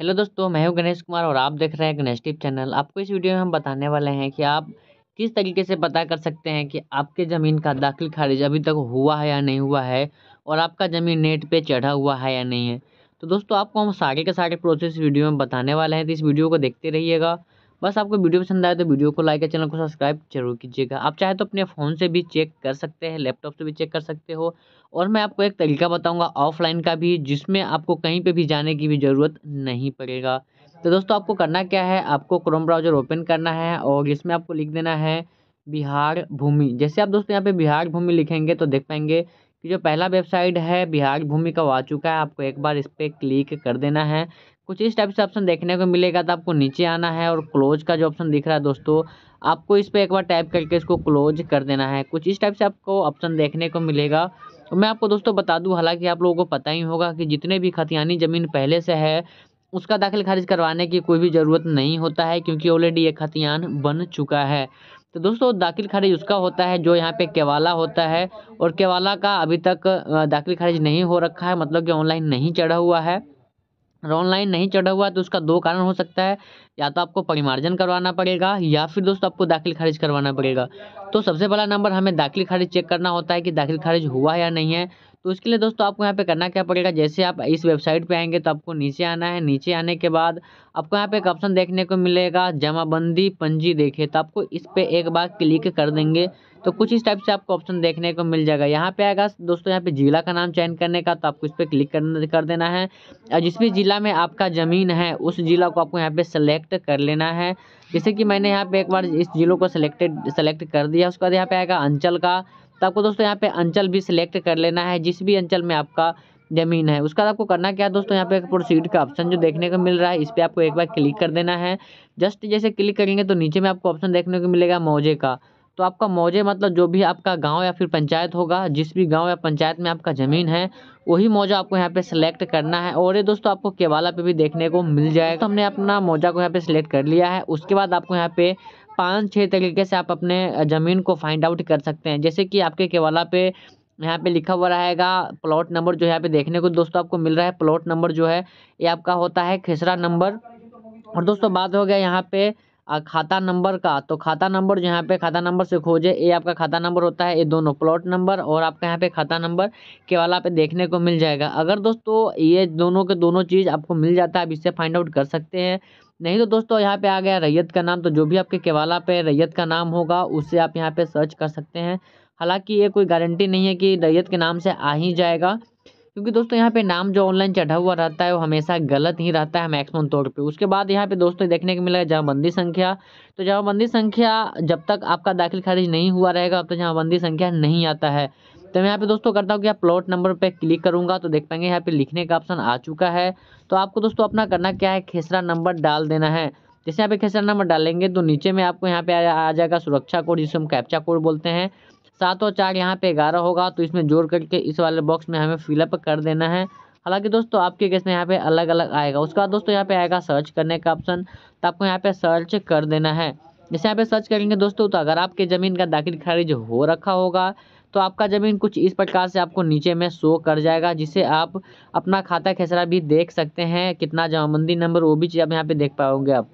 Hello दोस्तों मैं हूं गणेश कुमार और आप देख रहे हैं गणेश टिप चैनल आपको इस वीडियो में हम बताने वाले हैं कि आप किस तरीके से पता कर सकते हैं कि आपके ज़मीन का दाखिल खारिज अभी तक हुआ है या नहीं हुआ है और आपका ज़मीन नेट पे चढ़ा हुआ है या नहीं है तो दोस्तों आपको हम सारे के सारे प्रोसेस वीडियो में बताने वाले हैं तो इस वीडियो को देखते रहिएगा बस आपको वीडियो पसंद आए तो वीडियो को लाइक या चैनल को सब्सक्राइब जरूर कीजिएगा आप चाहे तो अपने फ़ोन से भी चेक कर सकते हैं लैपटॉप से भी चेक कर सकते हो और मैं आपको एक तरीका बताऊंगा ऑफलाइन का भी जिसमें आपको कहीं पे भी जाने की भी ज़रूरत नहीं पड़ेगा तो दोस्तों आपको करना क्या है आपको क्रोम ब्राउजर ओपन करना है और इसमें आपको लिख देना है बिहार भूमि जैसे आप दोस्तों यहाँ पर बिहार भूमि लिखेंगे तो देख पाएंगे कि जो पहला वेबसाइट है बिहार भूमि का वो आ चुका है आपको एक बार इस पर क्लिक कर देना है कुछ इस टाइप से ऑप्शन देखने को मिलेगा तो आपको नीचे आना है और क्लोज का जो ऑप्शन दिख रहा है दोस्तों आपको इस पर एक बार टाइप करके इसको क्लोज कर देना है कुछ इस टाइप से आपको ऑप्शन देखने को मिलेगा तो मैं आपको दोस्तों बता दूं हालांकि आप लोगों को पता ही होगा कि जितने भी खतियानी ज़मीन पहले से है उसका दाखिल खारिज करवाने की कोई भी ज़रूरत नहीं होता है क्योंकि ऑलरेडी ये खतियान बन चुका है तो दोस्तों दाखिल खारिज उसका होता है जो यहाँ पे केवाला होता है और केवाला का अभी तक दाखिल खारिज नहीं हो रखा है मतलब कि ऑनलाइन नहीं चढ़ा हुआ है ऑनलाइन नहीं चढ़ा हुआ तो उसका दो कारण हो सकता है या तो आपको परिमार्जन करवाना पड़ेगा या फिर दोस्तों आपको दाखिल खारिज करवाना पड़ेगा तो सबसे पहला नंबर हमें दाखिल खारिज चेक करना होता है कि दाखिल खारिज हुआ या नहीं है तो उसके लिए दोस्तों आपको यहाँ पे करना क्या पड़ेगा जैसे आप इस वेबसाइट पे आएंगे तो आपको नीचे आना है नीचे आने के बाद आपको यहाँ पे एक ऑप्शन देखने को मिलेगा जमाबंदी पंजी देखे तो आपको इस पर एक बार क्लिक कर देंगे तो कुछ इस टाइप से आपको ऑप्शन देखने को मिल जाएगा यहाँ पे आएगा दोस्तों यहाँ पे जिला का नाम चयन करने का तो आपको इस पर क्लिक कर देना है और जिस भी जिला में आपका ज़मीन है उस जिला को आपको यहाँ पे सेलेक्ट कर लेना है जैसे कि मैंने यहाँ पे एक बार इस जिलों को सिलेक्टेड सेलेक्ट कर दिया उसके बाद यहाँ पे आएगा अंचल का तो आपको दोस्तों यहाँ पे अंचल भी सिलेक्ट कर लेना है जिस भी अंचल में आपका ज़मीन है उसका आपको करना क्या है दोस्तों यहाँ पे प्रोसीड का ऑप्शन जो देखने को मिल रहा है इस पर आपको एक बार क्लिक कर देना है जस्ट जैसे क्लिक करेंगे तो नीचे में आपको ऑप्शन देखने को मिलेगा मौजे का तो आपका मौजे मतलब जो भी आपका गांव या फिर पंचायत होगा जिस भी गांव या पंचायत में आपका ज़मीन हाँ। है वही मौजा आपको यहाँ पे सिलेक्ट करना है और ये दोस्तों आपको केवाला पे भी देखने को मिल हाँ। जाएगा तो हमने अपना मौजा को यहाँ पे सिलेक्ट कर लिया है उसके बाद आपको यहाँ पे पाँच छः तरीके से आप अपने ज़मीन को फाइंड आउट कर सकते हैं जैसे कि आपके केवाला पे यहाँ पे लिखा हुआ रहेगा प्लॉट नंबर जो यहाँ पे देखने को दोस्तों आपको मिल रहा है प्लॉट नंबर जो है ये आपका होता है खेसरा नंबर और दोस्तों बात हो गया यहाँ पे खाता नंबर का तो खाता नंबर जो यहाँ पे खाता नंबर से खोजे ये आपका खाता नंबर होता है ये दोनों प्लॉट नंबर और आपका यहाँ पे खाता नंबर के वाला पे देखने को मिल जाएगा अगर दोस्तों ये दोनों के दोनों चीज़ आपको मिल जाता है आप इससे फाइंड आउट कर सकते हैं नहीं तो दोस्तों यहाँ पे आ गया रैयत का नाम तो जो भी आपके केवाला पे रैयत का नाम होगा उससे आप यहाँ पे सर्च कर सकते हैं हालांकि ये कोई गारंटी नहीं है कि रैयत के नाम से आ ही जाएगा क्योंकि दोस्तों यहाँ पे नाम जो ऑनलाइन चढ़ा हुआ रहता है वो हमेशा गलत ही रहता है मैक्सिमम तौर पे उसके बाद यहाँ पे दोस्तों देखने को मिला बंदी संख्या तो जामाबंदी संख्या जब तक आपका दाखिल खारिज नहीं हुआ रहेगा अब तक तो बंदी संख्या नहीं आता है तो मैं यहाँ पे दोस्तों करता हूँ कि आप प्लॉट नंबर पे क्लिक करूँगा तो देख पाएंगे यहाँ पे लिखने का ऑप्शन आ चुका है तो आपको दोस्तों अपना करना क्या है खेसरा नंबर डाल देना है जैसे यहाँ पे खेसरा नंबर डालेंगे तो नीचे में आपको यहाँ पे आ जाएगा सुरक्षा कोड जिसे हम कैप्चा कोड बोलते हैं सात और चार यहाँ पे ग्यारह होगा तो इसमें जोड़ करके इस वाले बॉक्स में हमें फिलअप कर देना है हालांकि दोस्तों आपके गेस में यहाँ पे अलग अलग आएगा उसके बाद दोस्तों यहाँ पे आएगा सर्च करने का ऑप्शन तो आपको यहाँ पे सर्च कर देना है जैसे यहाँ पे सर्च करेंगे दोस्तों तो अगर आपके ज़मीन का दाखिल खारिज हो रखा होगा तो आपका ज़मीन कुछ इस प्रकार से आपको नीचे में शो कर जाएगा जिसे आप अपना खाता खेसरा भी देख सकते हैं कितना जमाबंदी नंबर वो भी चीज़ आप यहाँ पे देख पाओगे आप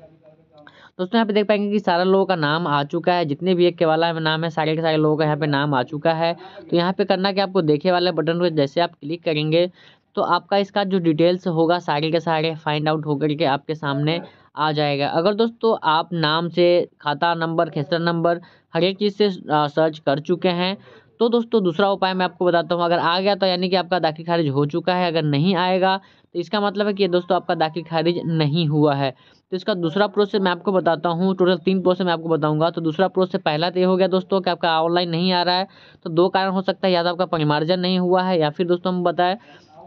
दोस्तों यहाँ पे देख पाएंगे कि सारा लोगों का नाम आ चुका है जितने भी एक के वाला नाम है सारे के सारे लोगों का यहाँ पे नाम आ चुका है तो यहाँ पे करना कि आपको देखे वाले बटन पर जैसे आप क्लिक करेंगे तो आपका इसका जो डिटेल्स होगा सारे के सारे फाइंड आउट होकर के आपके सामने आ जाएगा अगर दोस्तों आप नाम से खाता नंबर खेसरा नंबर हर एक चीज़ से सर्च कर चुके हैं तो दोस्तों दूसरा उपाय मैं आपको बताता हूँ अगर आ गया तो यानी कि आपका दाखिल खारिज हो चुका है अगर नहीं आएगा तो इसका मतलब है कि दोस्तों आपका दाखिल खारिज नहीं हुआ है तो इसका दूसरा प्रोसेस मैं आपको बताता हूँ टोटल तीन प्रोसेस मैं आपको बताऊंगा तो दूसरा प्रोसेस पहला तो ये हो गया दोस्तों कि आपका ऑनलाइन नहीं आ रहा है तो दो कारण हो सकता है या तो आपका परिमार्जन नहीं हुआ है या फिर दोस्तों हम बताएं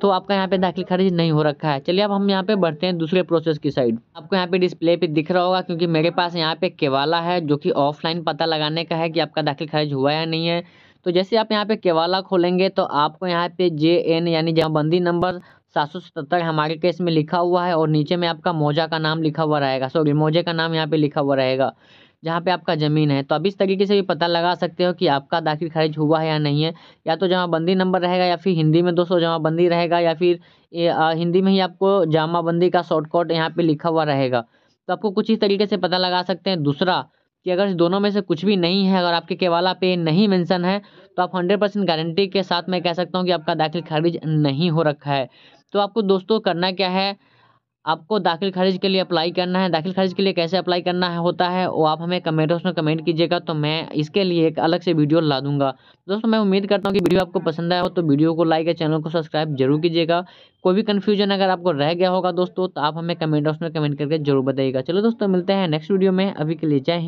तो आपका यहाँ पे दाखिल खारिज नहीं हो रखा है चलिए अब हम यहाँ पे बढ़ते हैं दूसरे प्रोसेस की साइड आपको यहाँ पे डिस्प्ले पे दिख रहा होगा क्योंकि मेरे पास यहाँ पे केवाला है जो कि ऑफलाइन पता लगाने का है कि आपका दाखिल खारिज हुआ या नहीं है तो जैसे आप यहाँ पे केवाला खोलेंगे तो आपको यहाँ पे जे एन यानी जमाबंदी नंबर सात सौ सतहत्तर हमारे केस में लिखा हुआ है और नीचे में आपका मोजा का नाम लिखा हुआ रहेगा सॉरी मोजे का नाम यहाँ पे लिखा हुआ रहेगा जहाँ पे आपका ज़मीन है तो अब इस तरीके से भी पता लगा सकते हो कि आपका दाखिल खारिज हुआ है या नहीं है या तो जमाबंदी नंबर रहेगा या फिर हिंदी में दोस्तों जमाबंदी रहेगा या फिर हिंदी में ही आपको जामाबंदी का शॉर्टकट यहाँ पे लिखा हुआ रहेगा तो आपको कुछ इस तरीके से पता लगा सकते हैं दूसरा कि अगर दोनों में से कुछ भी नहीं है अगर आपके केवाला पे नहीं मेंशन है तो आप हंड्रेड परसेंट गारंटी के साथ मैं कह सकता हूँ कि आपका दाखिल खारिज नहीं हो रखा है तो आपको दोस्तों करना क्या है आपको दाखिल खारिज के लिए अप्लाई करना है दाखिल खारिज के लिए कैसे अप्लाई करना है होता है वो आप हमें कमेंट्स में कमेंट कीजिएगा तो मैं इसके लिए एक अलग से वीडियो ला दूंगा दोस्तों मैं उम्मीद करता हूँ कि वीडियो आपको पसंद आया हो तो वीडियो को लाइक या चैनल को सब्सक्राइब जरूर कीजिएगा कोई भी कन्फ्यूजन अगर आपको रह गया होगा दोस्तों तो आप हमें कमेंट बॉक्स में कमेंट करके जरूर बताइएगा चलो दोस्तों मिलते हैं नेक्स्ट वीडियो में अभी के लिए जय